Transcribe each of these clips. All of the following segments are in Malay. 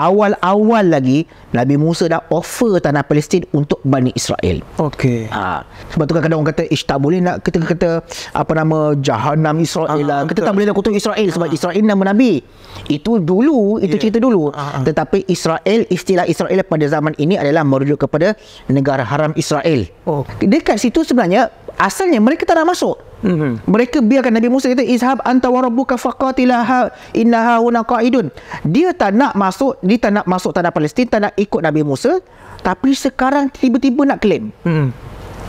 awal-awal lagi Nabi Musa dah offer tanah Palestin untuk Bani Israel. Okey. Ha. Sebab tu kadang-kadang orang kata ish tak boleh nak kita kata apa nama Jahannam Israel lah. Ah, kita tak boleh nak kutuk Israel sebab Aa. Ah. Israel nama Nabi. Itu dulu, itu yeah. cerita dulu. Aa. Ah, Tetapi Israel, istilah Israel pada zaman ini adalah merujuk kepada negara haram Israel. Oh. Dekat situ sebenarnya asalnya mereka tak nak masuk. Mm-hmm. Mereka biarkan Nabi Musa kata izhab anta wa rabbuka faqatilah innaha huna qaidun. Dia tak nak masuk, dia tak nak masuk tanah Palestin, tak nak ikut Nabi Musa, tapi sekarang tiba-tiba nak claim. Mm-hmm.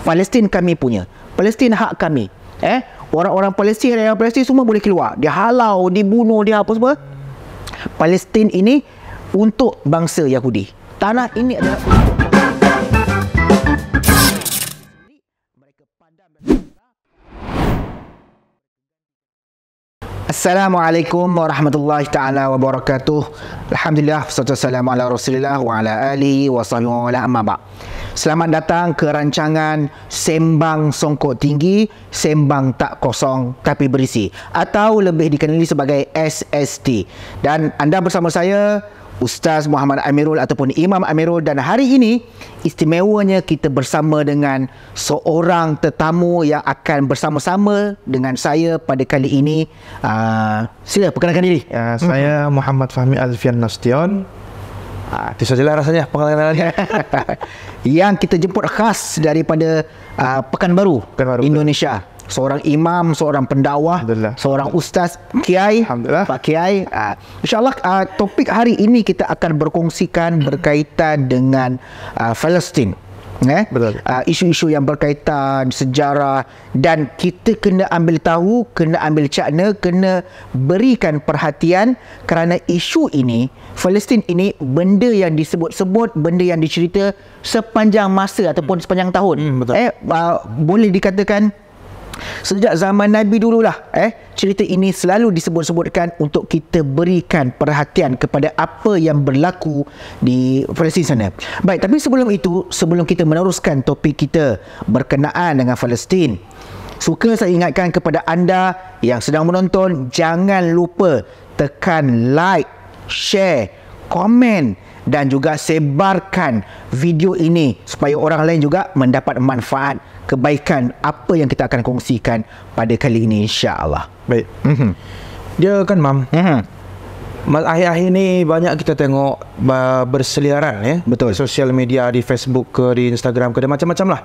Palestin kami punya. Palestin hak kami. Eh, orang-orang Palestin, orang Palestin semua boleh keluar. Dia halau, dibunuh, dia apa semua. Palestin ini untuk bangsa Yahudi. Tanah ini adalah Assalamualaikum warahmatullahi taala wabarakatuh. Alhamdulillah wassalatu wassalamu ala Rasulillah wa ala alihi wa sahbihi wa amma ba. Selamat datang ke rancangan Sembang Songkok Tinggi, Sembang Tak Kosong Tapi Berisi atau lebih dikenali sebagai SST. Dan anda bersama saya Ustaz Muhammad Amirul ataupun Imam Amirul dan hari ini istimewanya kita bersama dengan seorang tetamu yang akan bersama-sama dengan saya pada kali ini uh, sila perkenalkan diri uh, saya hmm. Muhammad Fahmi Alfian Nastion uh, itu sajalah rasanya pengenalannya yang kita jemput khas daripada uh, Pekanbaru, Pekanbaru Indonesia seorang imam, seorang pendakwah, seorang ustaz, kiai, pak kiai. Uh, Insyaallah uh, topik hari ini kita akan berkongsikan berkaitan dengan ah, Palestin. Eh, Betul. Uh, isu-isu yang berkaitan sejarah dan kita kena ambil tahu, kena ambil cakna, kena berikan perhatian kerana isu ini, Palestin ini benda yang disebut-sebut, benda yang dicerita sepanjang masa ataupun sepanjang tahun. Hmm, betul. Eh, uh, boleh dikatakan Sejak zaman Nabi dululah eh cerita ini selalu disebut-sebutkan untuk kita berikan perhatian kepada apa yang berlaku di Palestin sana. Baik, tapi sebelum itu, sebelum kita meneruskan topik kita berkenaan dengan Palestin, suka saya ingatkan kepada anda yang sedang menonton jangan lupa tekan like, share, komen dan juga sebarkan video ini supaya orang lain juga mendapat manfaat kebaikan apa yang kita akan kongsikan pada kali ini insyaallah. Baik. Mm-hmm. Dia kan mam. Mm-hmm. Mas akhir-akhir ni banyak kita tengok berseliaran ya. Betul. Social media di Facebook ke di Instagram ke macam-macam lah.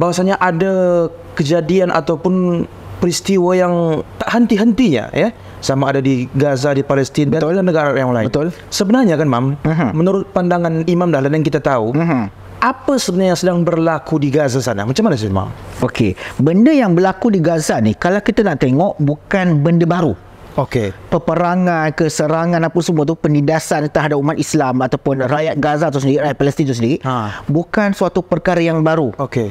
Bahasanya ada kejadian ataupun peristiwa yang tak henti-hentinya ya sama ada di Gaza, di Palestin dan Betul. negara yang lain. Betul. Sebenarnya kan, Mam, uh-huh. menurut pandangan Imam Dahlan yang kita tahu, uh-huh. apa sebenarnya yang sedang berlaku di Gaza sana? Macam mana, Mam? Okey, benda yang berlaku di Gaza ni, kalau kita nak tengok, bukan benda baru. Okey. Peperangan, keserangan apa semua tu, penindasan terhadap umat Islam ataupun rakyat Gaza tu sendiri, rakyat Palestin tu sendiri, ha. bukan suatu perkara yang baru. Okey.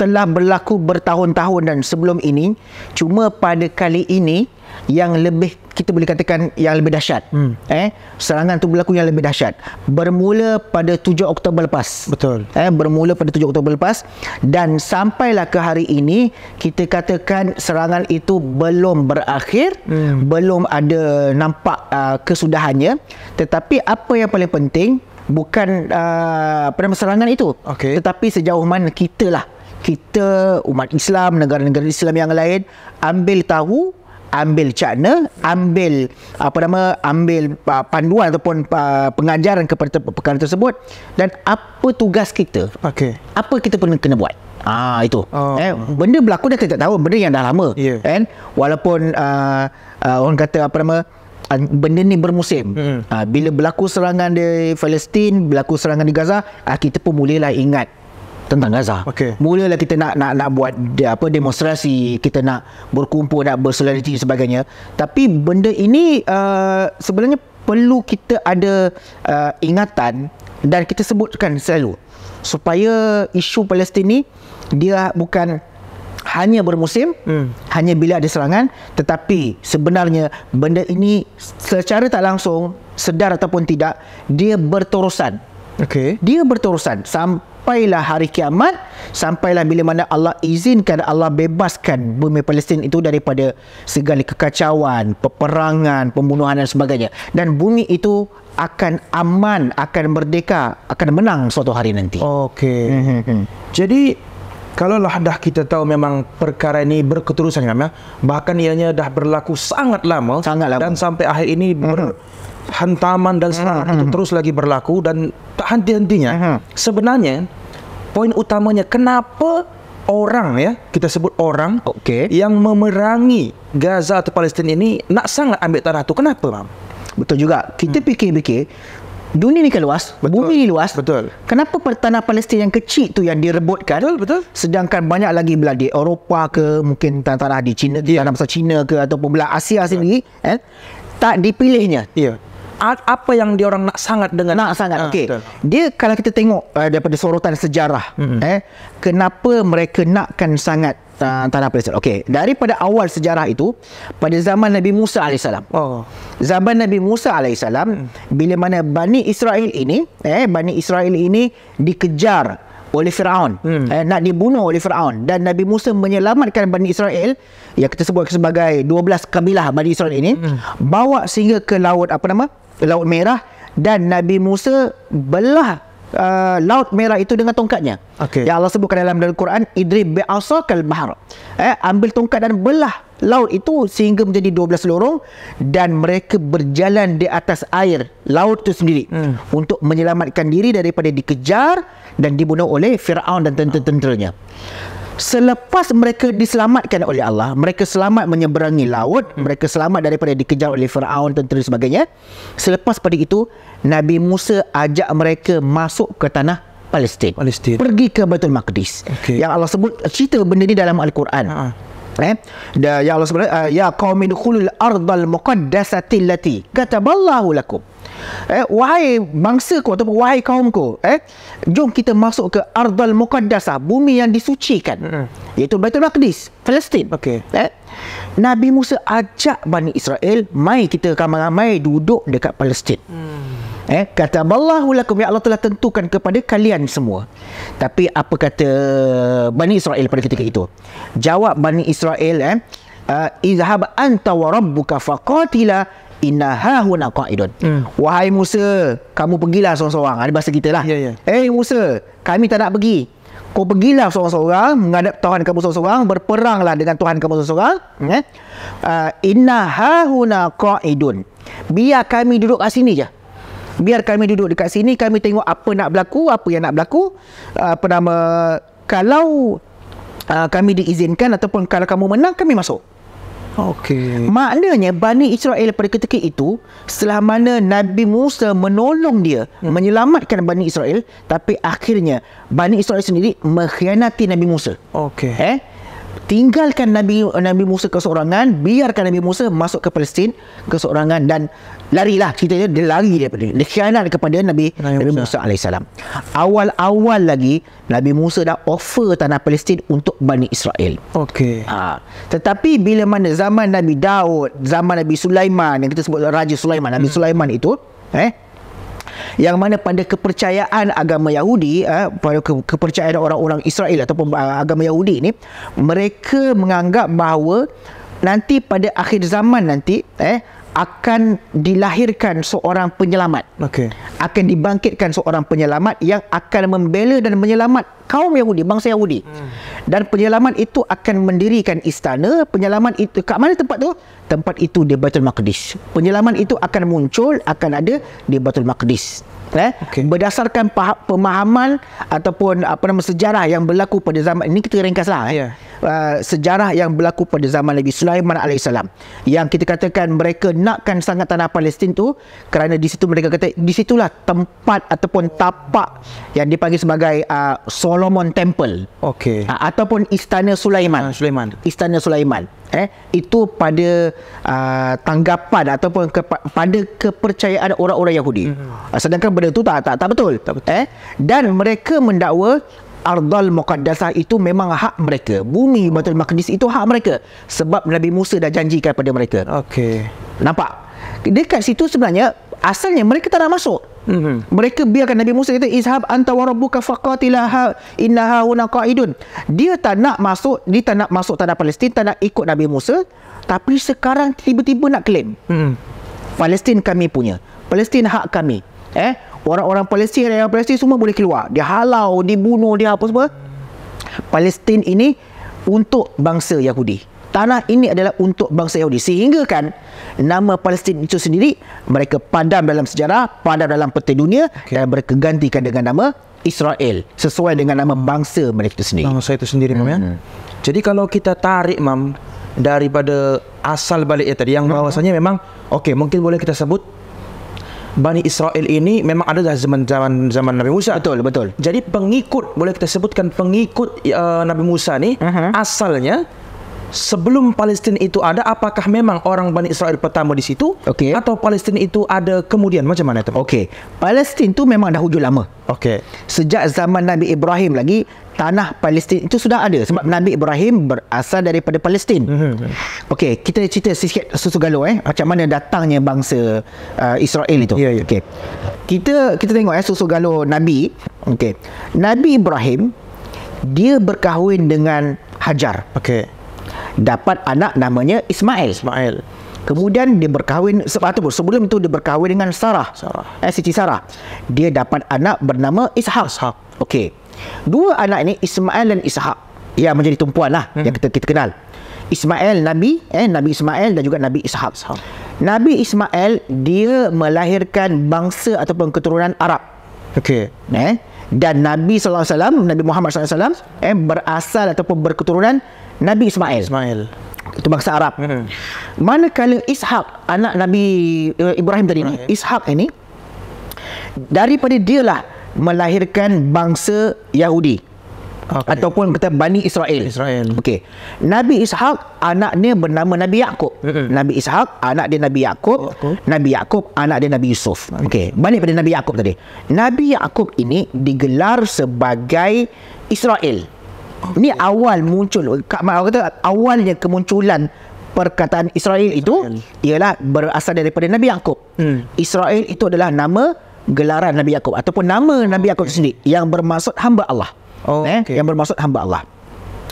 Telah berlaku bertahun-tahun dan sebelum ini, cuma pada kali ini, yang lebih kita boleh katakan yang lebih dahsyat hmm. eh serangan tu berlaku yang lebih dahsyat bermula pada 7 Oktober lepas betul eh bermula pada 7 Oktober lepas dan sampailah ke hari ini kita katakan serangan itu belum berakhir hmm. belum ada nampak uh, kesudahannya tetapi apa yang paling penting bukan uh, apa uh, serangan itu okay. tetapi sejauh mana kita lah kita umat Islam negara-negara Islam yang lain ambil tahu ambil cakna ambil apa nama ambil uh, panduan ataupun uh, pengajaran kepada te- perkara tersebut dan apa tugas kita okey apa kita perlu kena buat ah itu oh. eh benda berlaku dah kita tak tahu benda yang dah lama ya. kan yeah. walaupun uh, uh, orang kata apa nama benda ni bermusim. Hmm. Ha, bila berlaku serangan di Palestin, berlaku serangan di Gaza, ha, kita pun mulailah ingat tentang Gaza. Okay. Mulalah kita nak nak nak buat dia apa demonstrasi, kita nak berkumpul nak bersolidariti sebagainya. Tapi benda ini uh, sebenarnya perlu kita ada uh, ingatan dan kita sebutkan selalu supaya isu Palestin ni dia bukan hanya bermusim hmm. hanya bila ada serangan tetapi sebenarnya benda ini secara tak langsung sedar ataupun tidak dia berterusan Okay. Dia berterusan sampailah hari kiamat, sampailah bila mana Allah izinkan Allah bebaskan bumi Palestin itu daripada segala kekacauan, peperangan, pembunuhan dan sebagainya. Dan bumi itu akan aman, akan merdeka, akan menang suatu hari nanti. Okey. Mm-hmm. Jadi kalau lah dah kita tahu memang perkara ini berketurusan ya bahkan ianya dah berlaku sangat lama sangat lama dan sampai akhir ini mhm. ber- hantaman dan serangan itu mhm, mhm. terus lagi berlaku dan tak henti-hentinya sebenarnya poin utamanya kenapa orang ya kita sebut orang okay. yang memerangi Gaza atau Palestin ini nak sangat ambil tanah tu kenapa mam betul juga kita hmm. fikir-fikir Dunia ni kan luas, betul. bumi ni luas. Betul. Kenapa pertanah Palestin yang kecil tu yang direbutkan? Betul, betul. Sedangkan banyak lagi belah di Eropah ke, mungkin tanah-tanah di China, yeah. tanah besar China ke ataupun belah Asia betul. sendiri, eh, tak dipilihnya. Ya. Yeah. apa yang dia orang nak sangat dengan nak sangat ah, okey dia kalau kita tengok uh, daripada sorotan sejarah mm-hmm. eh kenapa mereka nakkan sangat tanah Palestin. Okey, daripada awal sejarah itu pada zaman Nabi Musa alaihissalam. Oh. Zaman Nabi Musa alaihissalam hmm. bila mana Bani Israel ini eh Bani Israel ini dikejar oleh Firaun. Hmm. Eh, nak dibunuh oleh Firaun dan Nabi Musa menyelamatkan Bani Israel yang kita sebut sebagai 12 kabilah Bani Israel ini hmm. bawa sehingga ke laut apa nama? Laut Merah dan Nabi Musa belah uh, laut merah itu dengan tongkatnya. Okay. Yang Allah sebutkan dalam Al-Quran idrib bi'asakal bahar. Eh ambil tongkat dan belah laut itu sehingga menjadi 12 lorong dan mereka berjalan di atas air laut itu sendiri hmm. untuk menyelamatkan diri daripada dikejar dan dibunuh oleh Firaun dan tentera-tenteranya selepas mereka diselamatkan oleh Allah mereka selamat menyeberangi laut hmm. mereka selamat daripada dikejar oleh Firaun tentera sebagainya selepas pada itu Nabi Musa ajak mereka masuk ke tanah Palestin Palestin pergi ke Baitul Maqdis okay. yang Allah sebut cerita benda ni dalam al-Quran ha, ha. eh dan ya Allah sebut eh, ya qaumin khulul ardal muqaddasati allati kataballahu lakum Eh, wahai bangsa ku ataupun wahai kaum ku, eh, jom kita masuk ke Ardal Muqaddasah, bumi yang disucikan. Hmm. Iaitu Baitul Maqdis, Palestin. Okey. Eh, Nabi Musa ajak Bani Israel, mai kita ramai-ramai duduk dekat Palestin. Hmm. Eh, kata Allah, lakum, ya Allah telah tentukan kepada kalian semua. Tapi apa kata Bani Israel pada ketika itu? Jawab Bani Israel, eh, ah, Izhab anta wa rabbuka faqatila Inna hahuna qa'idun hmm. Wahai Musa Kamu pergilah seorang-seorang Ada bahasa kita lah yeah, yeah. Eh hey, Musa Kami tak nak pergi Kau pergilah seorang-seorang Menghadap Tuhan kamu seorang-seorang Berperanglah dengan Tuhan kamu seorang-seorang eh? uh, Inna hahuna qa'idun Biar kami duduk kat sini je Biar kami duduk dekat sini Kami tengok apa nak berlaku Apa yang nak berlaku uh, ah, Apa nama Kalau uh, kami diizinkan Ataupun kalau kamu menang Kami masuk Okey. Maknanya Bani Israel pada ketika itu setelah mana Nabi Musa menolong dia hmm. menyelamatkan Bani Israel tapi akhirnya Bani Israel sendiri mengkhianati Nabi Musa. Okey. Eh? tinggalkan Nabi Nabi Musa keseorangan, biarkan Nabi Musa masuk ke Palestin keseorangan dan larilah ceritanya dia lari daripada dia khianat kepada Nabi Nabi Musa, Musa alaihissalam. Awal-awal lagi Nabi Musa dah offer tanah Palestin untuk Bani Israel. Okey. Ha. Tetapi bila mana zaman Nabi Daud, zaman Nabi Sulaiman yang kita sebut Raja Sulaiman, Nabi hmm. Sulaiman itu, eh yang mana pada kepercayaan agama Yahudi eh, pada ke- kepercayaan orang-orang Israel ataupun uh, agama Yahudi ni mereka menganggap bahawa nanti pada akhir zaman nanti eh akan dilahirkan seorang penyelamat. Okey. Akan dibangkitkan seorang penyelamat yang akan membela dan menyelamat kaum Yahudi, bangsa Yahudi. Hmm. Dan penyelamat itu akan mendirikan istana, penyelamat itu kat mana tempat tu? Tempat itu di Baitul Maqdis. Penyelamat itu akan muncul, akan ada di Baitul Maqdis eh okay. berdasarkan pemahaman ataupun apa nama sejarah yang berlaku pada zaman ini kita ringkaslah eh yeah. uh, sejarah yang berlaku pada zaman Nabi Sulaiman alaihissalam yang kita katakan mereka nakkan sangat tanah Palestin tu kerana di situ mereka kata di situlah tempat ataupun tapak yang dipanggil sebagai uh, Solomon Temple okey uh, ataupun istana Sulaiman uh, Sulaiman istana Sulaiman eh itu pada uh, tanggapan ataupun kepa- pada kepercayaan orang-orang Yahudi hmm. Ah, sedangkan benda itu tak, tak tak betul tak betul eh dan mereka mendakwa ardal muqaddasah itu memang hak mereka bumi oh. Baitul Maqdis itu hak mereka sebab Nabi Musa dah janjikan kepada mereka okey nampak dekat situ sebenarnya asalnya mereka tak nak masuk Mm-hmm. Mereka biarkan Nabi Musa kata izhab anta wa rabbuka faqatilah innaha huna qaidun. Dia tak nak masuk, dia tak nak masuk tanah Palestin, tak nak ikut Nabi Musa, tapi sekarang tiba-tiba nak claim. Mm-hmm. Palestin kami punya. Palestin hak kami. Eh, orang-orang Palestin, orang Palestin semua boleh keluar. Dia halau, dibunuh, dia apa semua. Palestin ini untuk bangsa Yahudi tanah ini adalah untuk bangsa Yahudi sehingga kan nama Palestin itu sendiri mereka padam dalam sejarah padam dalam peti dunia okay. dan mereka gantikan dengan nama Israel sesuai dengan nama bangsa mereka itu sendiri bangsa itu sendiri mam ya? hmm. ya jadi kalau kita tarik mam daripada asal balik ya tadi yang hmm. bahwasanya memang okey mungkin boleh kita sebut Bani Israel ini memang ada dah zaman zaman zaman Nabi Musa. Betul betul. Jadi pengikut boleh kita sebutkan pengikut uh, Nabi Musa ni uh-huh. asalnya sebelum Palestin itu ada apakah memang orang Bani Israel pertama di situ okay. atau Palestin itu ada kemudian macam mana tu? Okey. Palestin tu memang dah hujung lama. Okey. Sejak zaman Nabi Ibrahim lagi tanah Palestin itu sudah ada sebab hmm Nabi Ibrahim berasal daripada Palestin. Mm-hmm. Okey, kita cerita sikit susu galau eh macam mana datangnya bangsa uh, Israel itu. Yeah, yeah. Okey. Kita kita tengok eh susu galau Nabi. Okey. Nabi Ibrahim dia berkahwin dengan Hajar. Okey dapat anak namanya Ismail. Ismail. Kemudian dia berkahwin sebab sebelum itu dia berkahwin dengan Sarah. Sarah. Eh Siti Sarah. Dia dapat anak bernama Ishak. Ishak. Okey. Dua anak ini Ismail dan Ishak. yang menjadi tumpuan lah hmm. yang kita kita kenal. Ismail Nabi eh Nabi Ismail dan juga Nabi Ishak. Ishaq. Nabi Ismail dia melahirkan bangsa ataupun keturunan Arab. Okey. Eh dan Nabi sallallahu alaihi wasallam Nabi Muhammad sallallahu alaihi wasallam eh berasal ataupun berketurunan Nabi Ismail. Ismail. Itu bangsa Arab. Hmm. Manakala Ishak anak Nabi eh, Ibrahim tadi ni, Ishak ini daripada dia lah melahirkan bangsa Yahudi. Okay. Ataupun kata Bani Israel. Israel. Okey. Nabi Ishak anaknya bernama Nabi Yakub. Hmm. Nabi Ishak anak dia Nabi Yakub. Nabi Yakub anak dia Nabi Yusuf. Okey. Balik pada Nabi Yakub tadi. Nabi Yakub ini digelar sebagai Israel. Oh. Ini okay. awal muncul Kak Mak kata Awalnya kemunculan Perkataan Israel itu Israel. Ialah berasal daripada Nabi Yaakob hmm. Israel itu adalah nama Gelaran Nabi Yaakob Ataupun nama Nabi Yaakob okay. sendiri Yang bermaksud hamba Allah oh, eh? okay. Yang bermaksud hamba Allah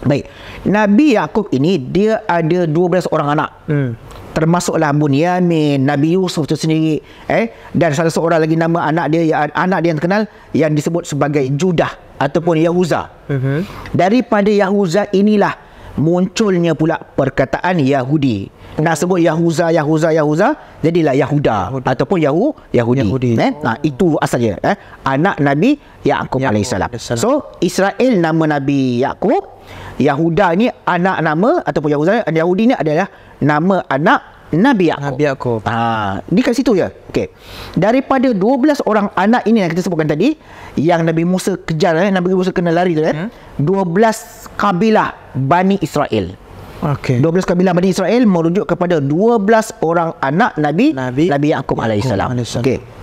Baik Nabi Yaakob ini Dia ada 12 orang anak hmm. Termasuklah Bunyamin Nabi Yusuf itu sendiri eh? Dan salah seorang lagi nama anak dia ya, Anak dia yang terkenal Yang disebut sebagai Judah ataupun Yahuza. uh Daripada Yahuza inilah munculnya pula perkataan Yahudi. Nak sebut Yahuza, Yahuza, Yahuza, jadilah Yahuda, Yahuda. ataupun Yahu, Yahudi. Yahudi. Eh? Nah, itu asalnya. Eh? Anak Nabi Ya'qub ya AS. So, Israel nama Nabi Ya'qub. Yahuda ni anak nama ataupun Yahuda, Yahudi ni adalah nama anak Nabi Yaakob. Nabi Yaakob. Ha, ni kat situ je. Okey. Daripada 12 orang anak ini yang kita sebutkan tadi, yang Nabi Musa kejar eh, Nabi Musa kena lari tu kan. Hmm? 12 kabilah Bani Israel. Okey. 12 kabilah Bani Israel merujuk kepada 12 orang anak Nabi Nabi, Nabi Yaakob alaihissalam. Okey.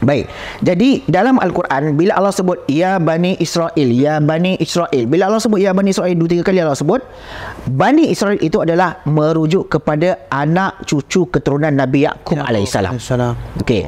Baik. Jadi dalam Al-Quran bila Allah sebut ya Bani Israel, ya Bani Israel. Bila Allah sebut ya Bani Israel dua tiga kali Allah sebut Bani Israel itu adalah merujuk kepada anak cucu keturunan Nabi Yakub ya, alaihissalam. Okey.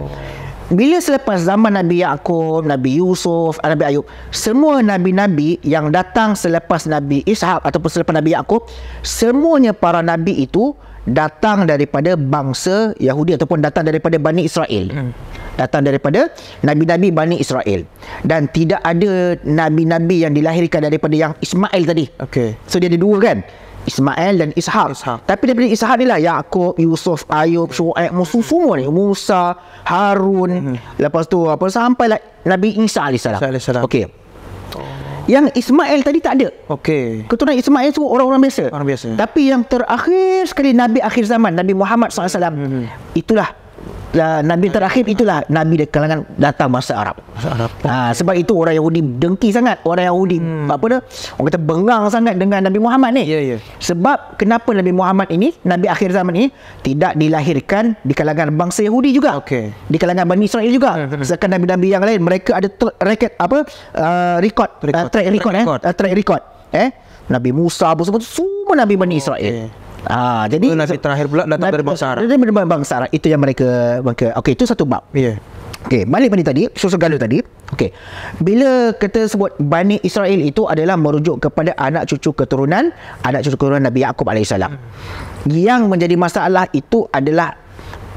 Bila selepas zaman Nabi Yakub, Nabi Yusuf, ah, Nabi Ayub, semua nabi-nabi yang datang selepas Nabi Ishaq ataupun selepas Nabi Yakub, semuanya para nabi itu datang daripada bangsa Yahudi ataupun datang daripada Bani Israel. Hmm datang daripada nabi-nabi Bani Israel dan tidak ada nabi-nabi yang dilahirkan daripada yang Ismail tadi. Okey. So dia ada dua kan? Ismail dan Ishaq. Ishaq. Tapi daripada Ishaq ni lah Yaakob, Yusuf, Ayub, Shu'aib, Musa semua ni. Musa, Harun, hmm. lepas tu apa sampai lah Nabi Isa alaihissalam. Isa Okey. Yang Ismail tadi tak ada. Okey. Keturunan Ismail tu orang-orang biasa. Orang biasa. Tapi yang terakhir sekali Nabi akhir zaman, Nabi Muhammad SAW. Hmm. Itulah uh, Nabi terakhir itulah Nabi dari kalangan datang masa Arab. Bahasa Arab. Uh, sebab itu orang Yahudi dengki sangat. Orang Yahudi hmm. apa tu? Orang kata bengang sangat dengan Nabi Muhammad ni. Ya, yeah, ya. Yeah. Sebab kenapa Nabi Muhammad ini, Nabi akhir zaman ini tidak dilahirkan di kalangan bangsa Yahudi juga. Okey. Di kalangan Bani Israel juga. Ya, Sedangkan Nabi-Nabi yang lain mereka ada tra- record apa? Uh, record. record. Uh, track record, track eh. record. Eh? Uh, track record. Eh? Nabi Musa apa semua semua Nabi Bani oh, Israel. Okay. Ah, jadi oh, Nabi terakhir pula datang Nabi, dari bangsa Arab. Dari bangsa, Arab itu yang mereka mereka. Okey, itu satu bab. Ya. Yeah. Okey, balik pada tadi, susu galuh tadi. Okey. Bila kita sebut Bani Israel itu adalah merujuk kepada anak cucu keturunan anak cucu keturunan Nabi Yaakob alaihissalam. Hmm. Yang menjadi masalah itu adalah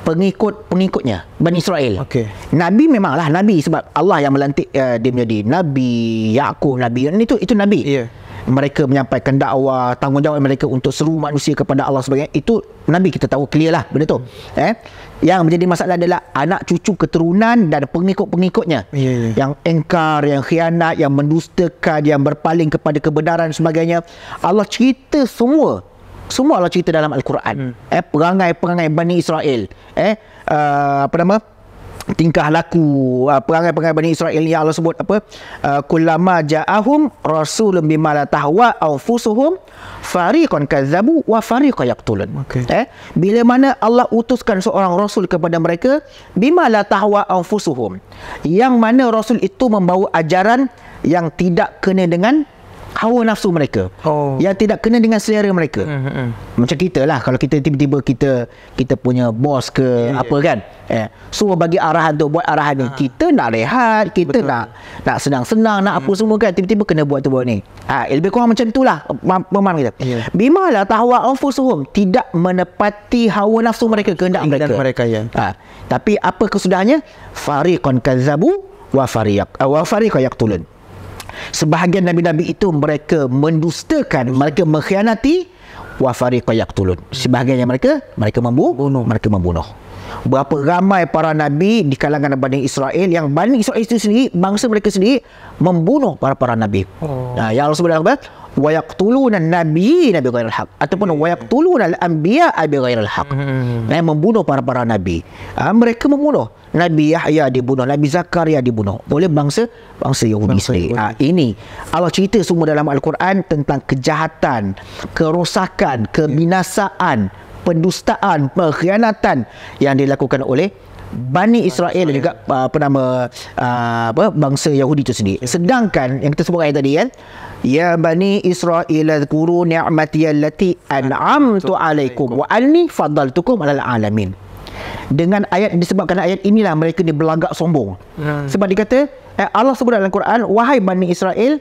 pengikut-pengikutnya Bani Israel. Okey. Nabi memanglah nabi sebab Allah yang melantik uh, dia menjadi nabi Yaakob, nabi. Ini tu itu nabi. Ya. Yeah mereka menyampaikan dakwah tanggungjawab mereka untuk seru manusia kepada Allah sebagainya itu nabi kita tahu clear lah benda tu eh yang menjadi masalah adalah anak cucu keturunan dan pengikut-pengikutnya yeah, yeah. Ya. yang engkar yang khianat yang mendustakan yang berpaling kepada kebenaran sebagainya Allah cerita semua semua Allah cerita dalam al-Quran hmm. eh perangai-perangai Bani Israel eh uh, apa nama tingkah laku uh, perangai-perangai Bani Israel ni Allah sebut apa ah, kulama ja'ahum rasulun bima la tahwa anfusuhum fariqan kazzabu wa fariqan yaqtulun okay. eh bila mana Allah utuskan seorang rasul kepada mereka bima la tahwa anfusuhum yang mana rasul itu membawa ajaran yang tidak kena dengan hawa nafsu mereka oh. yang tidak kena dengan selera mereka. Mm-hmm. Macam kita lah kalau kita tiba-tiba kita kita punya bos ke yeah, ya. apa kan. Eh, semua bagi arahan tu buat arahan ni. Ha. Kita nak rehat, kita Betul. nak nak senang-senang, nak mm. apa hmm. semua kan tiba-tiba kena buat tu buat ni. Ha, lebih kurang macam lah, ya. memang kita. Yeah. Bimalah tahwa anfusuhum tidak menepati hawa nafsu mereka kehendak mereka. mereka ya. Ha. Tapi apa kesudahannya? Fariqan kazzabu wa fariq wa fariq yaqtulun sebahagian nabi-nabi itu mereka mendustakan mereka mengkhianati wafari fariqa tulun. sebahagian yang mereka mereka membunuh mereka membunuh berapa ramai para nabi di kalangan Bani Israel yang Bani Israel itu sendiri bangsa mereka sendiri membunuh para para nabi. Oh. Nah, yang Rasulullah kata, wa yaqtuluna an-nabiyina bi ghairil haq ataupun wa yaqtuluna al-anbiya'a bi ghairil haq. Mereka membunuh para-para nabi. Ha, mereka membunuh Nabi Yahya dibunuh, Nabi Zakaria dibunuh oleh bangsa bangsa Yahudi. Ha, ini Allah cerita semua dalam al-Quran tentang kejahatan, kerosakan, ya. kebinasaan, pendustaan, pengkhianatan yang dilakukan oleh Bani Israel dan juga ah, apa nama apa bangsa Yahudi itu sendiri. Ya. Sedangkan yang kita sebutkan tadi kan Ya bani Israel kuru ni'mati allati an'amtu alaikum wa anni faddaltukum 'alal alamin. Dengan ayat disebabkan ayat inilah mereka ni belagak sombong. Hmm. Sebab dikata kata eh, Allah sebut dalam Quran wahai bani Israel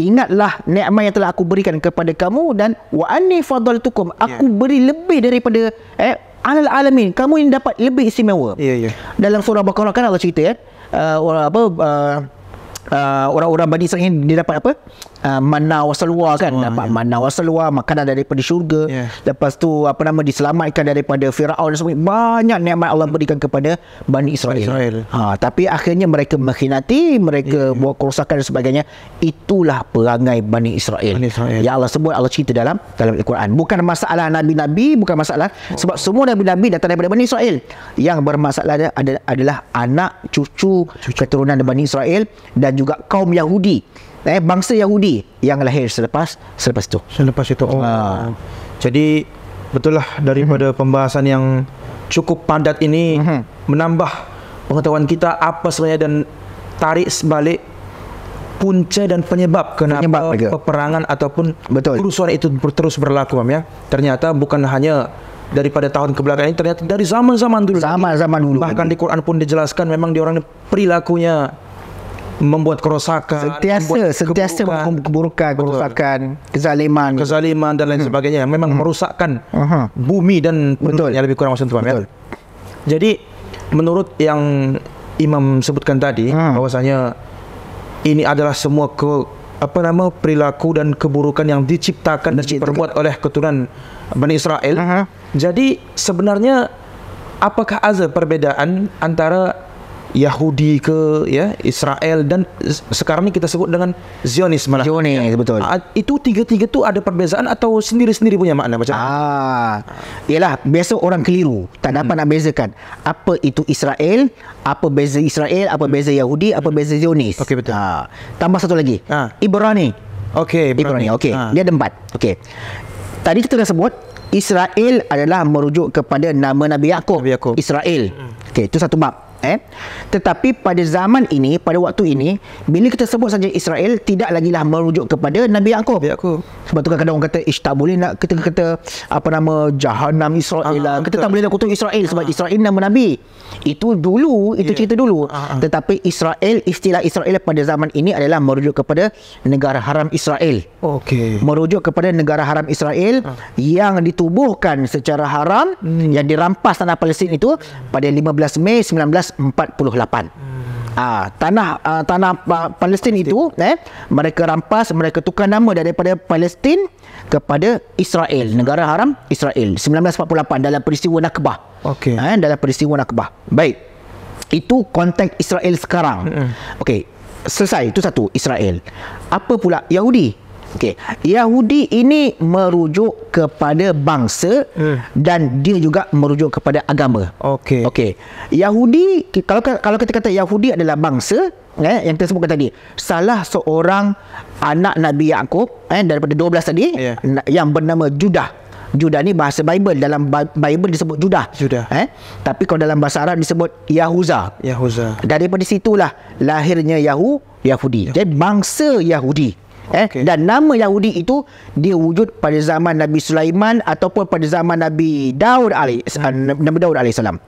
ingatlah nikmat yang telah aku berikan kepada kamu dan wa anni faddaltukum ya. aku yeah. beri lebih daripada eh, alal alamin kamu ini dapat lebih istimewa. yeah, Yeah. Dalam surah Baqarah kan Allah cerita eh uh, apa uh, Uh, orang-orang Bani Israel ini, dia dapat apa? Ah, mana wasalwa kan oh, dapat yeah. mana wasalwa makanan daripada syurga yeah. lepas tu apa nama diselamatkan daripada firaun dan sebagainya banyak nikmat Allah berikan kepada Bani Israel, Israel. ha tapi akhirnya mereka mengkhianati mereka yeah. Ya. buat kerosakan dan sebagainya itulah perangai Bani Israel, Bani Israel. yang Allah sebut Allah cerita dalam dalam al-Quran bukan masalah nabi-nabi bukan masalah oh. sebab semua nabi-nabi datang daripada Bani Israel yang bermasalah adalah anak cucu, cucu. keturunan Bani Israel dan juga kaum Yahudi eh bangsa Yahudi yang lahir selepas selepas itu. Selepas itu. Oh. Uh. Jadi betul lah daripada hmm pembahasan yang cukup padat ini hmm menambah pengetahuan kita apa sebenarnya dan tarik sebalik punca dan penyebab kenapa penyebab peperangan ataupun betul. kerusuhan itu terus berlaku ya. Ternyata bukan hanya daripada tahun kebelakangan ini ternyata dari zaman-zaman dulu. Zaman-zaman dulu. Bahkan di Quran pun dijelaskan memang diorang perilakunya membuat kerosakan sentiasa membuat sentiasa keburukan, keburukan, kerosakan kezaliman kezaliman dan lain hmm. sebagainya yang memang hmm. merusakkan uh-huh. bumi dan betul yang lebih kurang maksud tu Ya? Jadi menurut yang imam sebutkan tadi hmm. bahwasanya ini adalah semua ke apa nama perilaku dan keburukan yang diciptakan dan diperbuat oleh keturunan Bani Israel. Uh-huh. Jadi sebenarnya apakah azab perbedaan antara Yahudi ke ya Israel dan sekarang ni kita sebut dengan Zionis malah. Zionis ya. betul. A, itu tiga-tiga tu ada perbezaan atau sendiri-sendiri punya makna macam? Ah, ialah biasa orang keliru tak dapat hmm. nak bezakan apa itu Israel, apa beza Israel, apa beza Yahudi, apa beza Zionis. Okey betul. Ha. tambah satu lagi. Ha. Ibrani. Okey, Ibrani. Ibrani. Okey. Ha. Dia ada empat. Okey. Tadi kita dah sebut Israel adalah merujuk kepada nama Nabi Yakub. Nabi Israel. Hmm. Okey, itu satu bab eh tetapi pada zaman ini pada waktu ini bila kita sebut saja Israel tidak lagi lah merujuk kepada Nabi Yakub Nabi sebab tu kadang-kadang orang kata ish tak boleh nak kita kata apa nama jahanam Israel lah. Ah, kita tak boleh nak kutuk Israel sebab Aa. Ah. Israel nama Nabi itu dulu itu yeah. cerita dulu Aa. Ah, tetapi Israel istilah Israel pada zaman ini adalah merujuk kepada negara haram Israel okey merujuk kepada negara haram Israel Aa. yang ditubuhkan secara haram hmm. yang dirampas tanah Palestin itu pada 15 Mei 1948. Ah ha, tanah uh, tanah uh, Palestin itu eh mereka rampas mereka tukar nama daripada Palestin kepada Israel negara haram Israel 1948 dalam peristiwa Nakbah. Okey. Eh dalam peristiwa Nakbah. Baik. Itu konteks Israel sekarang. Okey. Selesai itu satu Israel. Apa pula Yahudi? Okey, Yahudi ini merujuk kepada bangsa hmm. dan dia juga merujuk kepada agama. Okey. Okey. Yahudi kalau kalau kita kata Yahudi adalah bangsa, eh yang kita sebutkan tadi, salah seorang anak Nabi Yakub eh daripada 12 tadi yeah. yang bernama Judah. Judah ni bahasa Bible dalam Bible disebut Judah. Judah. Eh? Tapi kalau dalam bahasa Arab disebut Yahuza. Yahuza. Daripada situlah lahirnya Yahu Yahudi. Yahudi. Jadi bangsa Yahudi. Eh? Dan nama Yahudi itu dia wujud pada zaman Nabi Sulaiman ataupun pada zaman Nabi Daud alaih ah, Nabi Daud alaihi salam.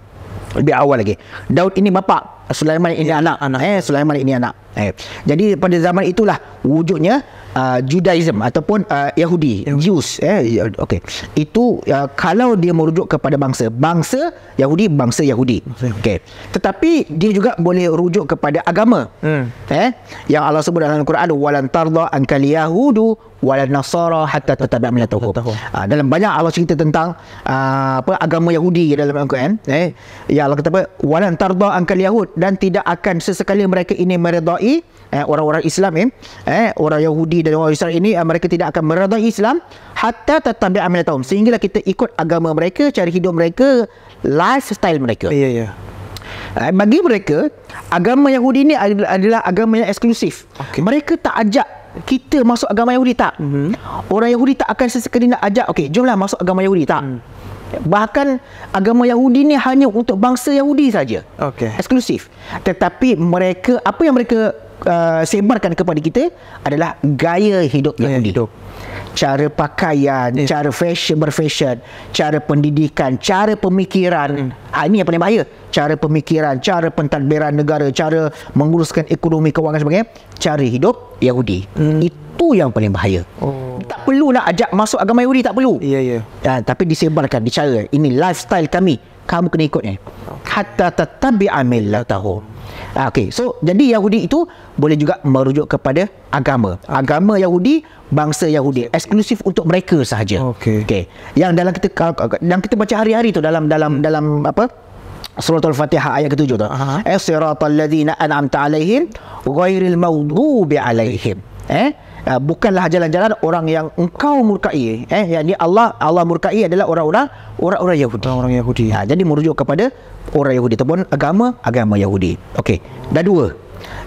Lebih awal lagi. Daud ini bapa, Sulaiman ini ya, anak. anak. Eh Sulaiman ini anak. Eh. Jadi pada zaman itulah wujudnya uh, Judaism ataupun uh, Yahudi, yeah. Jews eh ya, okey. Itu uh, kalau dia merujuk kepada bangsa, bangsa Yahudi, bangsa Yahudi. Okey. Tetapi dia juga boleh rujuk kepada agama. Hmm. Eh yang Allah sebut dalam Al-Quran walantardha an kal yahudu wala nasara hatta tatabi' millatuhum. Ha, ah, dalam banyak Allah cerita tentang uh, apa agama Yahudi dalam Al-Quran, eh. Ya Allah kata apa? Wala tarda an yahud dan tidak akan sesekali mereka ini meredai eh, orang-orang Islam eh, eh orang Yahudi dan orang Israel ini eh, mereka tidak akan meredai Islam hatta tatabi' millatuhum. Sehinggalah kita ikut agama mereka, cara hidup mereka, lifestyle mereka. Ya yeah, ya. Yeah. Bagi mereka, agama Yahudi ini adalah agama yang eksklusif. Okay. Mereka tak ajak kita masuk agama Yahudi tak? Mm-hmm. Orang Yahudi tak akan sesekali nak ajak, okey, jomlah masuk agama Yahudi tak? Mm. Bahkan agama Yahudi ni hanya untuk bangsa Yahudi saja. Okey. Eksklusif. Tetapi mereka apa yang mereka uh, sebarkan kepada kita adalah gaya hidup gaya Yahudi. Hidup. Cara pakaian, yeah. cara fashion berfashion, cara pendidikan, cara pemikiran. Mm. Ah, ini yang paling bahaya. Cara pemikiran, cara pentadbiran negara, cara menguruskan ekonomi, kewangan sebagainya. Cara hidup Yahudi. Mm. Itu yang paling bahaya. Oh. Tak perlu nak ajak masuk agama Yahudi, tak perlu. Yeah, yeah. Ha, ah, tapi disebarkan, dicara. Ini lifestyle kami. Kamu kena ikutnya. Hatta tatabi amillah tahu. Ah, okay. So jadi Yahudi itu boleh juga merujuk kepada agama. Agama Yahudi, bangsa Yahudi, eksklusif untuk mereka sahaja. Okay. okay. Yang dalam kita yang kita baca hari-hari tu dalam dalam hmm. dalam apa? Surah Al-Fatihah ayat ketujuh tu. Uh-huh. Eh, siratal ladzina an'amta alaihim ghairil maghdubi alaihim. Eh? uh, bukanlah jalan-jalan orang yang engkau murkai eh yakni Allah Allah murkai adalah orang-orang orang-orang Yahudi orang-orang Yahudi ha, jadi merujuk kepada orang Yahudi ataupun agama agama Yahudi okey dah dua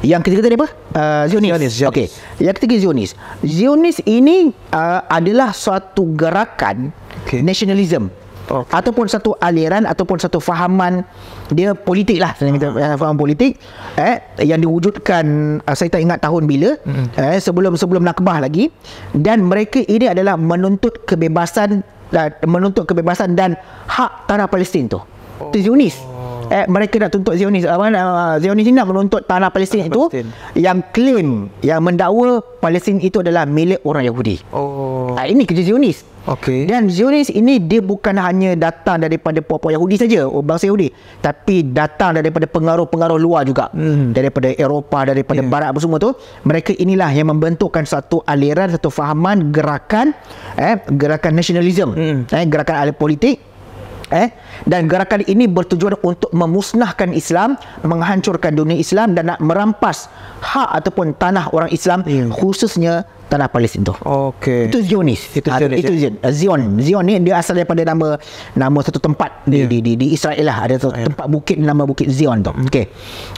yang ketiga tadi apa uh, Zionis, Zionis, Zionis. okey yang ketiga Zionis Zionis ini uh, adalah suatu gerakan okay. nationalism okay. ataupun satu aliran ataupun satu fahaman dia politik lah yang kita eh, faham politik eh yang diwujudkan uh, saya tak ingat tahun bila mm. eh sebelum sebelum nakbah lagi dan mereka ini adalah menuntut kebebasan uh, menuntut kebebasan dan hak tanah Palestin tu oh. Zionis eh mereka nak tuntut Zionis apa uh, Zionis ini nak menuntut tanah Palestin itu Palestine. yang claim yang mendakwa Palestin itu adalah milik orang Yahudi oh uh, ini kerja Zionis Okay. Dan Zionis ini dia bukan hanya datang daripada puak-puak Yahudi saja, oh, bangsa Yahudi, tapi datang daripada pengaruh-pengaruh luar juga. Hmm. Daripada Eropah, daripada yeah. Hmm. barat apa semua tu, mereka inilah yang membentukkan satu aliran, satu fahaman gerakan eh gerakan nasionalisme, hmm. eh gerakan ahli politik eh dan gerakan ini bertujuan untuk memusnahkan Islam, menghancurkan dunia Islam dan nak merampas hak ataupun tanah orang Islam yeah. khususnya tanah Palestin tu. Okey. Itu Zionis. Itu ah, Zionis. itu ya? Zion. Ya? Zion. Zion ni dia asal daripada nama nama satu tempat di yeah. di, di, di Israel lah. Ada satu yeah. tempat bukit nama bukit Zion tu. Hmm. Okey.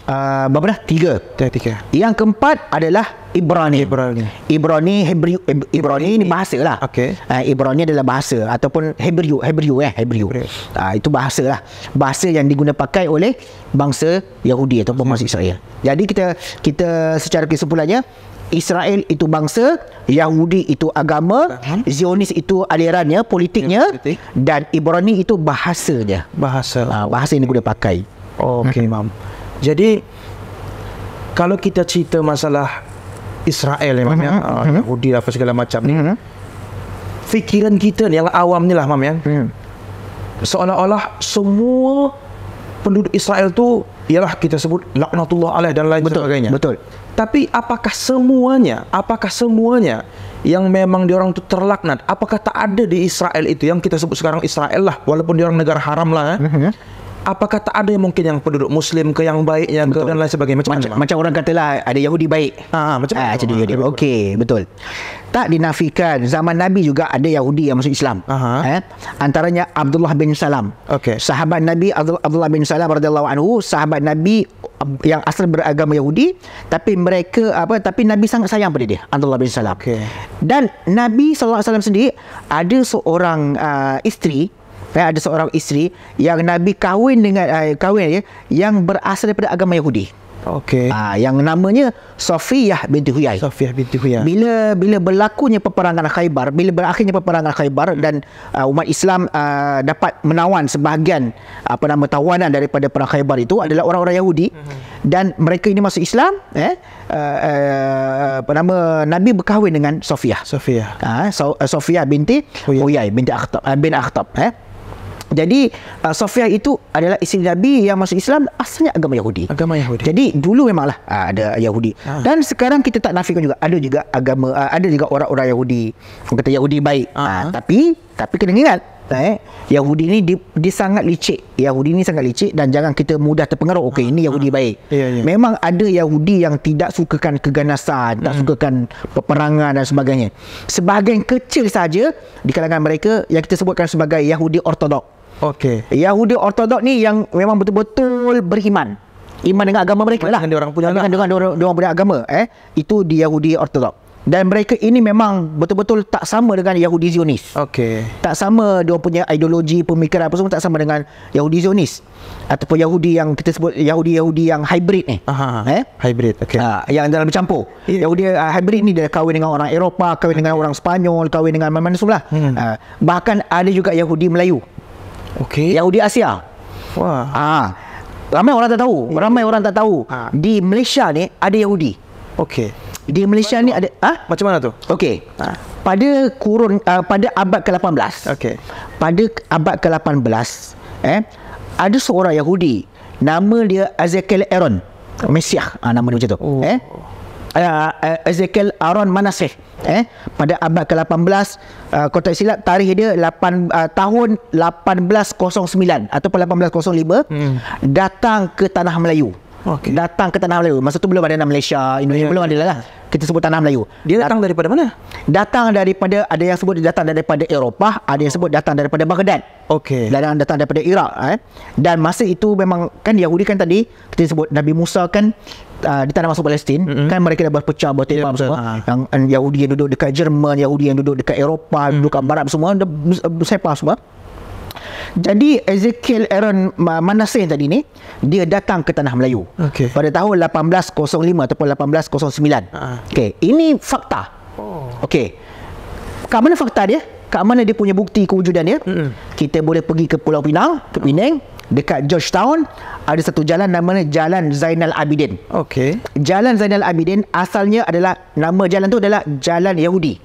Uh, berapa dah? Tiga. Tiga. Yang keempat adalah Ibrani. Ibrani. Ibrani Hebrew Ibrani ni bahasa lah. Okey. Uh, Ibrani adalah bahasa ataupun Hebrew Hebrew eh Hebrew. Hebrew. Uh, itu bahasa lah. Bahasa yang diguna pakai oleh bangsa Yahudi ataupun bangsa Israel. Jadi kita kita secara kesimpulannya Israel itu bangsa, Yahudi itu agama, uh Zionis itu alirannya, politiknya yeah, dan Ibrani itu bahasanya. Bahasa. Uh, bahasa yang dia pakai. Oh, okey, hmm. Imam. Jadi kalau kita cerita masalah Israel hmm, ya, Mam ya, uh hmm. Yahudi apa segala macam ni. Uh-huh. Fikiran kita ni yang awam ni lah, Mam ya. Uh-huh. Seolah-olah semua penduduk Israel tu ialah kita sebut laknatullah alaih dan lain betul, sebagainya. Betul tapi apakah semuanya apakah semuanya yang memang diorang itu terlaknat apakah tak ada di Israel itu yang kita sebut sekarang Israel lah walaupun diorang negara haram lah eh? Mhm apakah tak ada yang mungkin yang penduduk muslim ke yang baik yang betul. ke dan lain sebagainya macam macam, macam orang katalah ada yahudi baik ha macam ha, macam ha, okey betul tak dinafikan zaman nabi juga ada yahudi yang masuk Islam Aha. eh antaranya Abdullah bin Salam okey sahabat nabi Abdullah bin Salam radhiyallahu anhu sahabat nabi yang asal beragama Yahudi tapi mereka apa tapi Nabi sangat sayang pada dia Abdullah bin Salam. Okay. Dan Nabi sallallahu alaihi wasallam sendiri ada seorang uh, isteri Eh, ada seorang isteri yang Nabi kahwin dengan eh, kahwin ya, yang berasal daripada agama Yahudi. Okey. Ah, yang namanya Safiyah binti Huyai. Safiyah binti Huyai. Bila bila berlakunya peperangan Khaybar, bila berakhirnya peperangan Khaybar dan uh, umat Islam uh, dapat menawan sebahagian apa nama tawanan daripada perang Khaybar itu adalah orang-orang Yahudi mhm. dan mereka ini masuk Islam, eh uh, uh, apa nama Nabi berkahwin dengan Safiyah. Safiyah. Ah, so, uh, binti Huyai, binti Akhtab, uh, bin Akhtab, eh. Jadi uh, Sofia itu adalah isteri Nabi yang masuk Islam asalnya agama Yahudi. Agama Yahudi. Jadi dulu memanglah uh, ada Yahudi. Ah. Dan sekarang kita tak nafikan juga ada juga agama uh, ada juga orang-orang Yahudi. Kata Yahudi baik. Ah. Uh, tapi tapi kena ingat eh Yahudi ni dia, dia sangat licik. Yahudi ni sangat licik dan jangan kita mudah terpengaruh. Okey, ah. ini Yahudi ah. baik. Yeah, yeah. Memang ada Yahudi yang tidak sukakan keganasan, mm. tak hmm. sukakan peperangan dan sebagainya. Sebahagian kecil saja di kalangan mereka yang kita sebutkan sebagai Yahudi Ortodok. Okey. Yahudi Ortodok ni yang memang betul-betul beriman. Iman dengan agama mereka lah. Dengan orang punya dengan, dengan orang, orang punya agama. Eh? Itu di Yahudi Ortodok. Dan mereka ini memang betul-betul tak sama dengan Yahudi Zionis. Okey. Tak sama dia punya ideologi, pemikiran apa semua tak sama dengan Yahudi Zionis. Ataupun Yahudi yang kita sebut Yahudi-Yahudi yang hybrid ni. Aha. Eh? Hybrid. Okey. Uh, yang dalam bercampur. Yeah. Yahudi uh, hybrid ni dia kahwin dengan orang Eropah, kahwin dengan orang Spanyol, kahwin dengan mana-mana semua lah. Hmm. Uh, bahkan ada juga Yahudi Melayu. Okey. Yang Asia. Wah. Ah. Ramai orang tak tahu. Ramai orang tak tahu. Ha. Di Malaysia ni ada Yahudi. Okey. Di Malaysia Macam ni ada ah ha? Macam mana tu? Okey. Ha. Pada kurun uh, pada abad ke-18. Okey. Pada abad ke-18 eh ada seorang Yahudi nama dia Ezekiel Aaron. Mesiah. Ah ha, nama dia macam tu. Oh. Eh? uh, Ezekiel Aaron Manasseh eh pada abad ke-18 uh, eh, kota silap tarikh dia 8 uh, tahun 1809 ataupun 1805 hmm. datang ke tanah Melayu okay. datang ke tanah Melayu masa tu belum ada nama Malaysia Indonesia yeah. belum ada lah kita sebut tanah Melayu dia datang Dat- daripada mana datang daripada ada yang sebut datang daripada Eropah ada yang sebut datang daripada Baghdad okey datang datang daripada Iraq eh dan masa itu memang kan Yahudi kan tadi kita sebut Nabi Musa kan uh, dia tak masuk Palestin mm-hmm. kan mereka dah berpecah bertempur ya, yeah, semua ha. yang uh, Yahudi yang duduk dekat Jerman Yahudi yang duduk dekat Eropah mm. duduk kat barat semua dah sepah semua jadi Ezekiel Aaron Manasseh tadi ni dia datang ke tanah Melayu okay. pada tahun 1805 ataupun 1809 ha. Ah. okey ini fakta oh. okey kat mana fakta dia kat mana dia punya bukti kewujudan dia mm-hmm. kita boleh pergi ke Pulau Pinang ke Pinang dekat Georgetown ada satu jalan namanya Jalan Zainal Abidin. Okey. Jalan Zainal Abidin asalnya adalah nama jalan tu adalah Jalan Yahudi.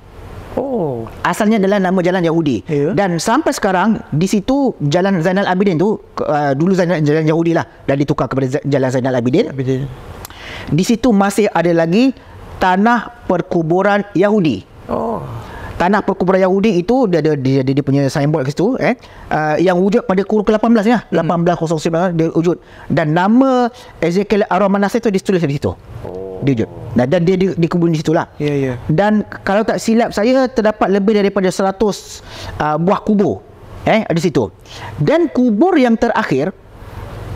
Oh, asalnya adalah nama jalan Yahudi. Yeah. Dan sampai sekarang di situ Jalan Zainal Abidin tu uh, dulu Zainal Jalan Yahudi lah dan ditukar kepada Jalan Zainal Abidin. Abidin. Di situ masih ada lagi tanah perkuburan Yahudi. Oh tanah perkuburan Yahudi itu dia ada dia, dia, dia punya signboard kat situ eh uh, yang wujud pada kurun ke-18 ya hmm. 1809 lah dia wujud dan nama Ezekiel Aron Manasseh tu ditulis di situ oh. dia wujud dan, dan dia dikubur di, di situlah ya yeah, ya yeah. dan kalau tak silap saya terdapat lebih daripada 100 uh, buah kubur eh di situ dan kubur yang terakhir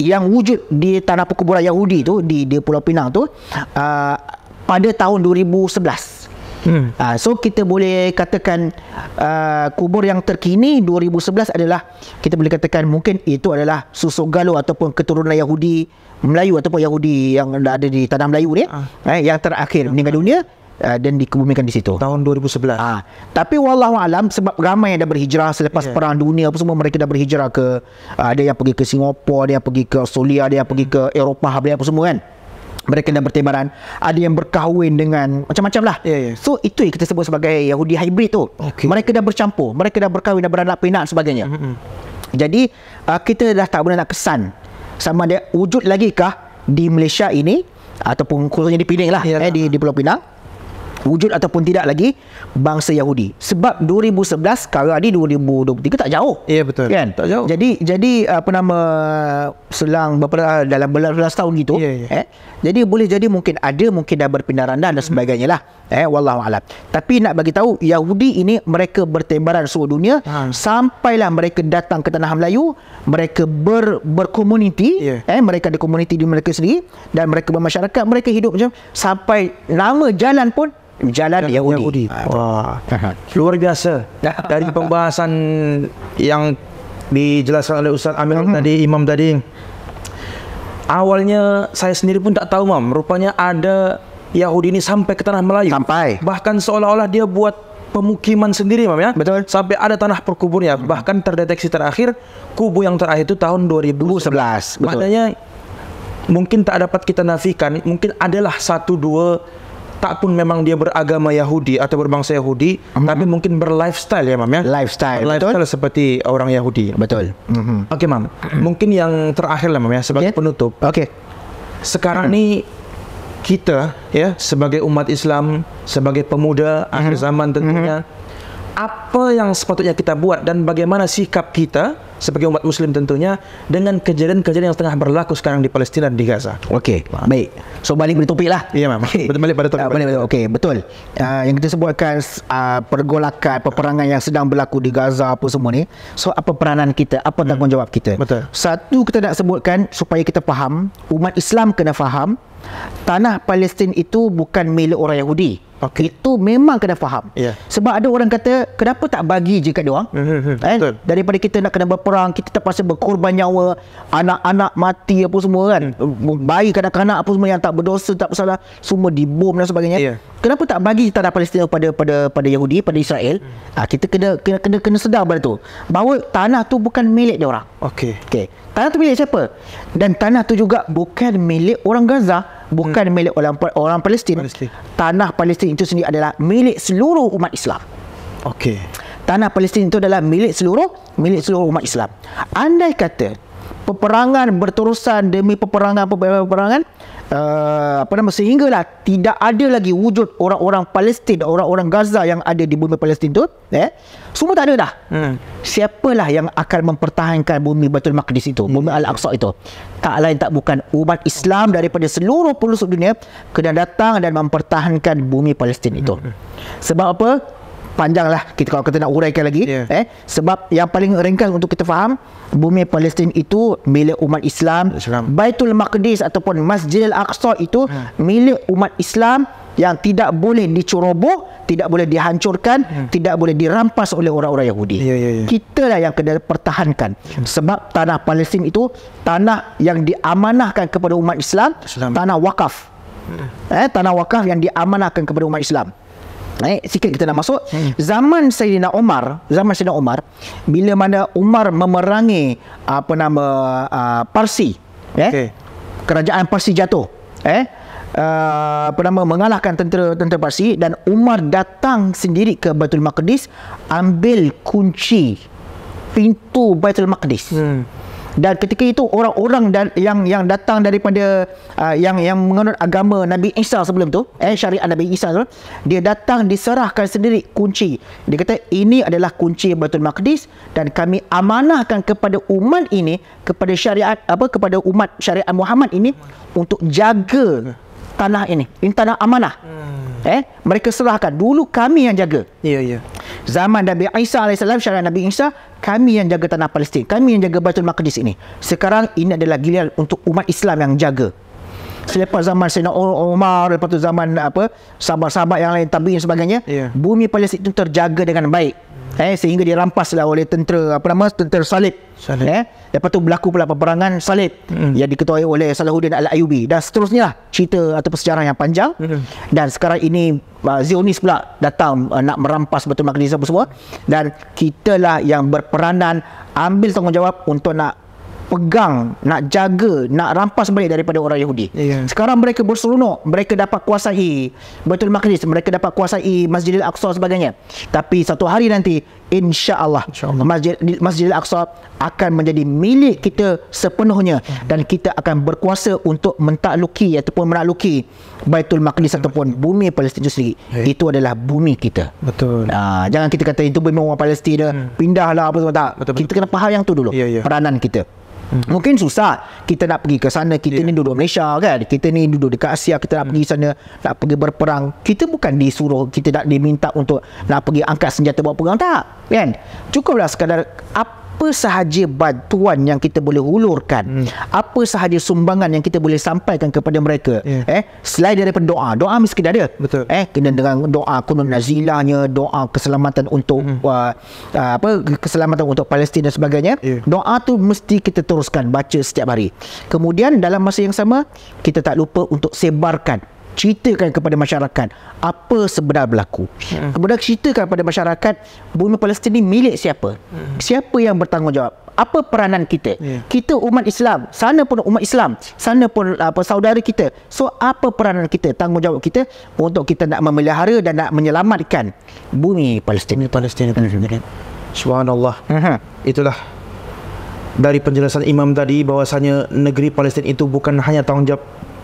yang wujud di tanah perkuburan Yahudi tu di di Pulau Pinang tu uh, pada tahun 2011 Hmm. Uh, so kita boleh katakan uh, kubur yang terkini 2011 adalah kita boleh katakan mungkin itu adalah susu galo ataupun keturunan Yahudi Melayu ataupun Yahudi yang ada di tanah Melayu ni uh. eh, yang terakhir uh. meninggal dunia uh, dan dikuburkan di situ tahun 2011. Uh. Tapi wallahu alam sebab ramai yang dah berhijrah selepas yeah. perang dunia apa semua mereka dah berhijrah ke uh, ada yang pergi ke Singapura, ada yang pergi ke Australia, ada yang pergi ke Eropah, ada yang apa semua kan mereka dalam bertebaran ada yang berkahwin dengan macam-macam lah yeah, yeah. so itu yang kita sebut sebagai Yahudi hybrid tu okay. mereka dah bercampur mereka dah berkahwin dah beranak pinak sebagainya mm-hmm. jadi uh, kita dah tak boleh nak kesan sama ada wujud lagi kah di Malaysia ini ataupun khususnya di Pinang lah yeah, eh, nah. di, di Pulau Pinang wujud ataupun tidak lagi bangsa Yahudi. Sebab 2011 sekarang ni 2023 tak jauh. Ya yeah, betul. Kan? Tak jauh. Jadi jadi apa nama selang beberapa ah, dalam belas-belas tahun gitu yeah, yeah. eh. Jadi boleh jadi mungkin ada mungkin dah berpindah randa dan sebagainya lah eh wallahu alam tapi nak bagi tahu yahudi ini mereka bertembaran seluruh dunia hmm. sampailah mereka datang ke tanah melayu mereka ber berkomuniti yeah. eh mereka ada komuniti di mereka sendiri dan mereka bermasyarakat mereka hidup macam sampai nama jalan pun jalan ya, yahudi, yahudi. Ha. wah ha. luar biasa dari pembahasan yang dijelaskan oleh ustaz Amir hmm. tadi imam tadi awalnya saya sendiri pun tak tahu mam rupanya ada Yahudi ini sampai ke tanah Melayu. Sampai. Bahkan seolah-olah dia buat pemukiman sendiri, Mam ya. Betul. Sampai ada tanah perkuburnya. Hmm. Bahkan terdeteksi terakhir kubu yang terakhir itu tahun 2011. 2011. Maknanya mungkin tak dapat kita nafikan, mungkin adalah satu dua tak pun memang dia beragama Yahudi atau berbangsa Yahudi, hmm tapi mungkin berlifestyle ya, Mam ya. Lifestyle, lifestyle betul. seperti orang Yahudi. Betul. hmm, hmm. Oke, okay, Mam. hmm Mungkin yang terakhir lah, Mam ya, sebagai penutup. Oke. Okay. Sekarang hmm nih kita ya sebagai umat Islam sebagai pemuda mhm. akhir zaman tentunya mhm. apa yang sepatutnya kita buat dan bagaimana sikap kita sebagai umat muslim tentunya dengan kejadian-kejadian yang tengah berlaku sekarang di Palestin dan di Gaza. Okey, baik. So balik pada topik lah. Ya, yeah, Betul balik pada topik. Uh, Okey, betul. Uh, yang kita sebutkan uh, pergolakan peperangan yang sedang berlaku di Gaza apa semua ni. So apa peranan kita? Apa hmm. tanggungjawab kita? Betul. Satu kita nak sebutkan supaya kita faham, umat Islam kena faham tanah Palestin itu bukan milik orang Yahudi. Okay. Itu memang kena faham. Yeah. Sebab ada orang kata, kenapa tak bagi je kat diorang? Mm-hmm. Hmm, hmm, eh? Daripada kita nak kena berperang, kita terpaksa berkorban nyawa, anak-anak mati apa semua kan. Hmm. Bayi kanak-kanak apa semua yang tak berdosa, tak bersalah, semua dibom dan sebagainya. Yeah. Kenapa tak bagi tanah Palestin kepada pada, pada Yahudi, pada Israel? Mm. Ha, kita kena, kena kena kena sedar pada tu. Bahawa tanah tu bukan milik diorang. Okay. Okay tanah tu milik siapa? Dan tanah tu juga bukan milik orang Gaza, bukan hmm. milik orang orang Palestin. Tanah Palestin itu sendiri adalah milik seluruh umat Islam. Okey. Tanah Palestin itu adalah milik seluruh milik seluruh umat Islam. Andai kata peperangan berterusan demi peperangan, peperangan uh, apa nama sehinggalah tidak ada lagi wujud orang-orang Palestin orang-orang Gaza yang ada di bumi Palestin tu eh semua tak ada dah hmm. siapalah yang akan mempertahankan bumi Baitul Maqdis itu hmm. bumi Al-Aqsa itu tak lain tak bukan umat Islam daripada seluruh pelosok dunia kena datang dan mempertahankan bumi Palestin itu hmm. sebab apa panjang lah kita kalau kita nak uraikan lagi yeah. eh sebab yang paling ringkas untuk kita faham bumi Palestin itu milik umat Islam Baitul Maqdis ataupun masjid al Aqsa itu hmm. milik umat Islam yang tidak boleh diceroboh, tidak boleh dihancurkan, hmm. tidak boleh dirampas oleh orang-orang Yahudi. Yeah, yeah, yeah. Kitalah yang kena pertahankan. Hmm. Sebab tanah Palestin itu tanah yang diamanahkan kepada umat Islam, Islam. tanah wakaf. Hmm. Eh, tanah wakaf yang diamanahkan kepada umat Islam. Eh, sikit kita nak masuk hmm. zaman Sayyidina Umar, zaman Sayyidina Umar bila mana Umar memerangi apa nama uh, Parsi, eh? Okay. Kerajaan Parsi jatuh, eh? Uh, apa nama mengalahkan tentera-tentera Parsi dan Umar datang sendiri ke Baitul Maqdis ambil kunci pintu Baitul Maqdis. Hmm dan ketika itu orang-orang yang yang datang daripada uh, yang yang menganut agama Nabi Isa sebelum tu eh syariat Nabi Isa tu dia datang diserahkan sendiri kunci dia kata ini adalah kunci Baitul Maqdis dan kami amanahkan kepada umat ini kepada syariat apa kepada umat syariat Muhammad ini untuk jaga tanah ini ini tanah amanah hmm. Eh, mereka serahkan dulu kami yang jaga. Ya yeah, ya. Yeah. Zaman Nabi Isa alaihi salam syarat Nabi Isa kami yang jaga tanah Palestin, kami yang jaga Baitul Maqdis ini. Sekarang ini adalah giliran untuk umat Islam yang jaga. Selepas zaman Sayyidina Omar, lepas tu zaman apa? Sahabat-sahabat yang lain tabi'in sebagainya, yeah. bumi Palestin itu terjaga dengan baik eh sehingga dia rampaslah oleh tentera apa nama tentera salib, salib. eh lepas tu berlaku pula peperangan salib mm. yang diketuai oleh Salahuddin Al-Ayubi dan seterusnya lah cerita atau sejarah yang panjang mm. dan sekarang ini uh, Zionis pula datang uh, nak merampas betul-betul semua dan kitalah yang berperanan ambil tanggungjawab untuk nak pegang nak jaga nak rampas balik daripada orang Yahudi. Yeah. Sekarang mereka berseronok, mereka dapat kuasai Baitul Maqdis, mereka dapat kuasai Masjidil Aqsa sebagainya. Tapi satu hari nanti insya-Allah insya Masjid Masjidil Aqsa akan menjadi milik kita sepenuhnya uh-huh. dan kita akan berkuasa untuk mentakluki ataupun menakluki Baitul Maqdis yeah. ataupun bumi Palestin itu sendiri. Hey. Ya. Itu adalah bumi kita. Betul. Ha, jangan kita kata itu bumi orang Palestin dah, hmm. pindahlah apa semua tak. Betul, betul. Kita kena faham yang tu dulu. Yeah, yeah. Peranan kita. Hmm. Mungkin susah kita nak pergi ke sana kita yeah. ni ya. duduk Malaysia kan kita ni duduk dekat Asia kita nak mm. pergi sana nak pergi berperang kita bukan disuruh kita nak diminta untuk nak pergi angkat senjata buat perang tak kan cukuplah sekadar apa apa sahaja bantuan yang kita boleh hulurkan hmm. apa sahaja sumbangan yang kita boleh sampaikan kepada mereka yeah. eh selain daripada doa doa mesti ada betul eh kena dengan doa kunun nazilahnya doa keselamatan untuk hmm. Uh, uh, apa keselamatan untuk Palestin dan sebagainya yeah. doa tu mesti kita teruskan baca setiap hari kemudian dalam masa yang sama kita tak lupa untuk sebarkan ceritakan kepada masyarakat apa sebenarnya berlaku. Hmm. Kemudian ceritakan kepada masyarakat bumi Palestin ini milik siapa? Hmm. Siapa yang bertanggungjawab? Apa peranan kita? Yeah. Kita umat Islam, sana pun umat Islam, sana pun apa saudara kita. So apa peranan kita, tanggungjawab kita untuk kita nak memelihara dan nak menyelamatkan bumi Palestin. Bumi Palestin itu hmm. sendiri. Subhanallah. Uh-huh. Itulah dari penjelasan imam tadi bahwasanya negeri Palestin itu bukan hanya tanggungjawab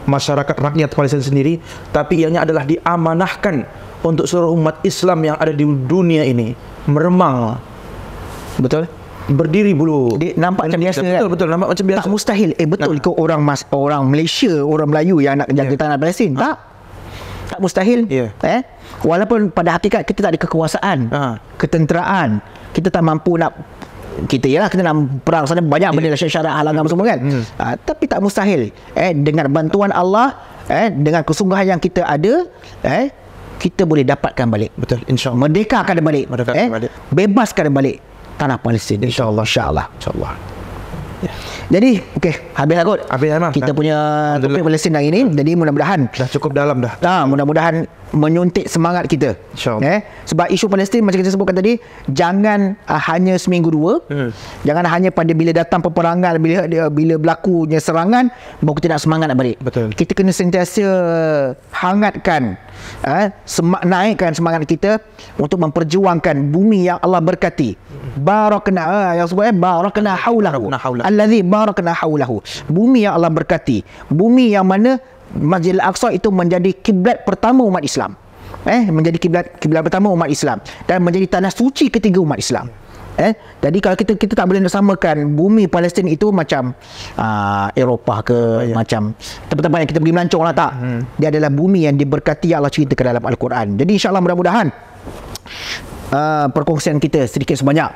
masyarakat rakyat Malaysia sendiri tapi ianya adalah diamanahkan untuk seluruh umat Islam yang ada di dunia ini meremang betul berdiri bulu dia nampak macam biasa betul kan? betul nampak macam biasa tak mustahil eh betul ke orang mas orang Malaysia orang Melayu yang nak jaga yeah. tanah Palestin ha? tak tak mustahil yeah. eh walaupun pada hakikat kita tak ada kekuasaan ha. ketenteraan kita tak mampu nak kita ialah kita nak perang sana banyak benda yeah. syarat halang apa semua kan hmm. uh, tapi tak mustahil eh dengan bantuan Allah eh dengan kesungguhan yang kita ada eh kita boleh dapatkan balik betul insyaallah merdekakan balik Merdeka. eh, balik bebaskan balik tanah Palestin insyaallah insyaallah insyaallah jadi, okey, habis lah kot. Habis lah, Kita dah. punya topik Palestin hari ni. Jadi, mudah-mudahan. Dah cukup dalam dah. Ha, mudah-mudahan menyuntik semangat kita. Sure. Eh? Sebab isu Palestin macam kita sebutkan tadi, jangan uh, hanya seminggu dua. Hmm. Jangan hanya pada bila datang peperangan, bila uh, bila berlakunya serangan, baru kita nak semangat nak balik. Betul. Kita kena sentiasa hangatkan, eh, semak, naikkan semangat kita untuk memperjuangkan bumi yang Allah berkati. Barakna, uh, yang sebutnya eh, barakna haulah. Barakna haulahu alladhi barakna hawlahu bumi yang Allah berkati bumi yang mana Masjid Al-Aqsa itu menjadi kiblat pertama umat Islam eh menjadi kiblat kiblat pertama umat Islam dan menjadi tanah suci ketiga umat Islam eh jadi kalau kita kita tak boleh nak samakan bumi Palestin itu macam uh, Eropah ke ya. macam tempat-tempat yang kita pergi melancong lah tak hmm. dia adalah bumi yang diberkati Allah cerita dalam Al-Quran jadi insyaAllah mudah-mudahan uh, perkongsian kita sedikit sebanyak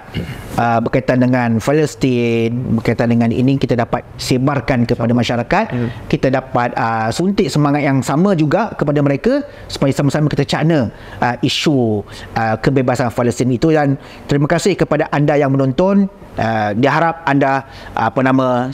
uh, berkaitan dengan Palestin, berkaitan dengan ini kita dapat sebarkan kepada masyarakat, hmm. kita dapat uh, suntik semangat yang sama juga kepada mereka supaya sama-sama kita cakna uh, isu uh, kebebasan Palestin itu dan terima kasih kepada anda yang menonton uh, diharap anda apa nama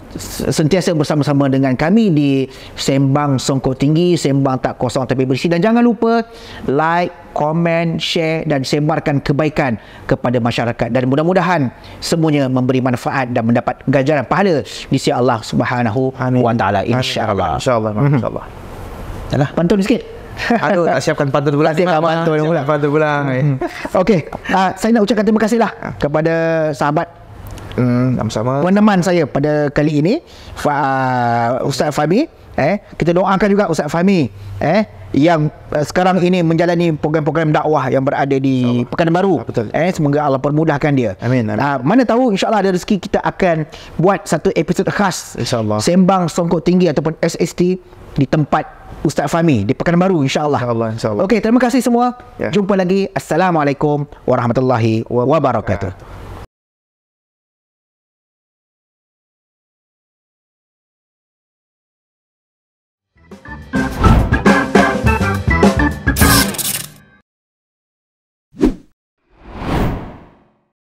sentiasa bersama-sama dengan kami di sembang Songko tinggi sembang tak kosong tapi bersih dan jangan lupa like komen, share dan sebarkan kebaikan kepada masyarakat dan mudah-mudahan semuanya memberi manfaat dan mendapat ganjaran pahala di sisi Allah Subhanahu wa taala insyaallah insyaallah mhm. insyaallah dah pantun sikit Aduh, tak siapkan pantun pula. Tak siapkan pantun pula. Pantun pula. Mhm. Okey, ah, saya nak ucapkan terima kasihlah ah. kepada sahabat Hmm, sama Peneman saya pada kali ini Fa, uh, Ustaz Fahmi eh kita doakan juga Ustaz Fahmi eh yang uh, sekarang ini menjalani program-program dakwah yang berada di oh, Pekanbaru ah, betul. eh semoga Allah permudahkan dia amin, amin. Uh, mana tahu insyaallah ada rezeki kita akan buat satu episod khas insyaallah sembang songkok tinggi ataupun SST di tempat Ustaz Fahmi di Pekanbaru insyaallah insyaallah insyaallah okey terima kasih semua yeah. jumpa lagi assalamualaikum warahmatullahi wabarakatuh yeah.